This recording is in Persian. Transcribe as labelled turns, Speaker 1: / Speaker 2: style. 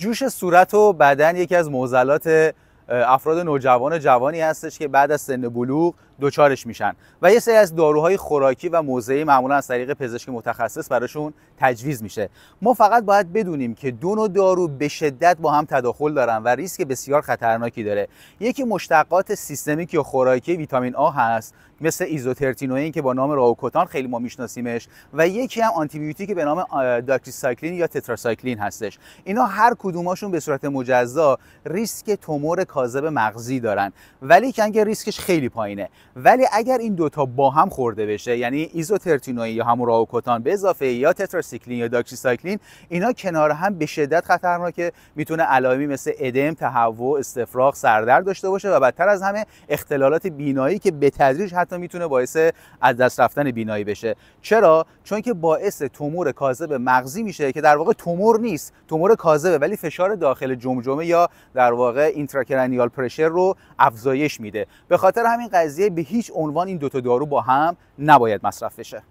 Speaker 1: جوش صورت و بدن یکی از معضلات افراد نوجوان جوانی هستش که بعد از سن بلوغ دچارش میشن و یه سری از داروهای خوراکی و موضعی معمولا از طریق پزشک متخصص براشون تجویز میشه ما فقط باید بدونیم که دو نوع دارو به شدت با هم تداخل دارن و ریسک بسیار خطرناکی داره یکی مشتقات سیستمیک یا خوراکی ویتامین آ هست مثل ایزوترتینوئین که با نام راوکوتان خیلی ما میشناسیمش و یکی هم آنتی که به نام داکسیسایکلین یا تتراسایکلین هستش اینا هر کدومشون به صورت مجزا ریسک تومور کاذب مغزی دارن ولی کنگ ریسکش خیلی پایینه ولی اگر این دوتا با هم خورده بشه یعنی ایزوترتینوئین یا همون راوکوتان به اضافه یا تتراسیکلین یا داکسیسایکلین اینا کنار هم به شدت خطرناکه میتونه علائمی مثل ادم تهوع استفراغ سردرد داشته باشه و بدتر از همه اختلالات بینایی که به تدریج حتی میتونه باعث از دست رفتن بینایی بشه چرا چون که باعث تومور کاذب مغزی میشه که در واقع تومور نیست تومور کاذبه ولی فشار داخل جمجمه یا در واقع کرنیال پرشر رو افزایش میده به خاطر همین قضیه به هیچ عنوان این دوتا دارو با هم نباید مصرف بشه